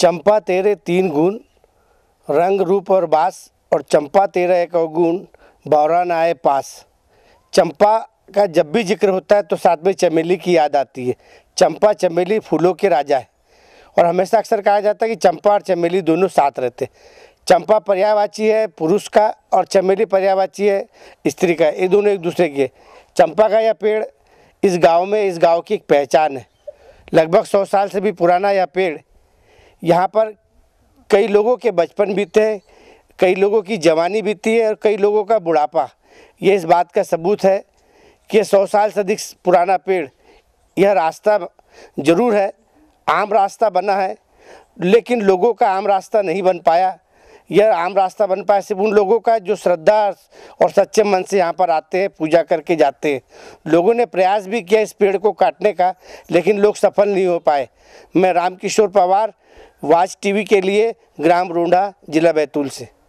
चंपा तेरे तीन गुण रंग रूप और बास और चंपा तेरा एक और गुण बौरा आए पास चंपा का जब भी जिक्र होता है तो साथ में चमेली की याद आती है चंपा चमेली फूलों के राजा है और हमेशा अक्सर कहा जाता है कि चंपा और चमेली दोनों साथ रहते चंपा पर्यावाची है पुरुष का और चमेली पर्यावाची है स्त्री का ये दोनों एक दूसरे के चंपा का यह पेड़ इस गांव में इस गांव की एक पहचान है लगभग सौ साल से भी पुराना यह पेड़ यहाँ पर कई लोगों के बचपन बीते हैं कई लोगों की जवानी बीती है और कई लोगों का बुढ़ापा ये इस बात का सबूत है कि सौ साल से अधिक पुराना पेड़ यह रास्ता ज़रूर है आम रास्ता बना है लेकिन लोगों का आम रास्ता नहीं बन पाया यह आम रास्ता बन पाए सिर्फ उन लोगों का जो श्रद्धा और सच्चे मन से यहाँ पर आते हैं पूजा करके जाते हैं लोगों ने प्रयास भी किया इस पेड़ को काटने का लेकिन लोग सफल नहीं हो पाए मैं रामकिशोर पवार वाच टीवी के लिए ग्राम रोंडा जिला बैतूल से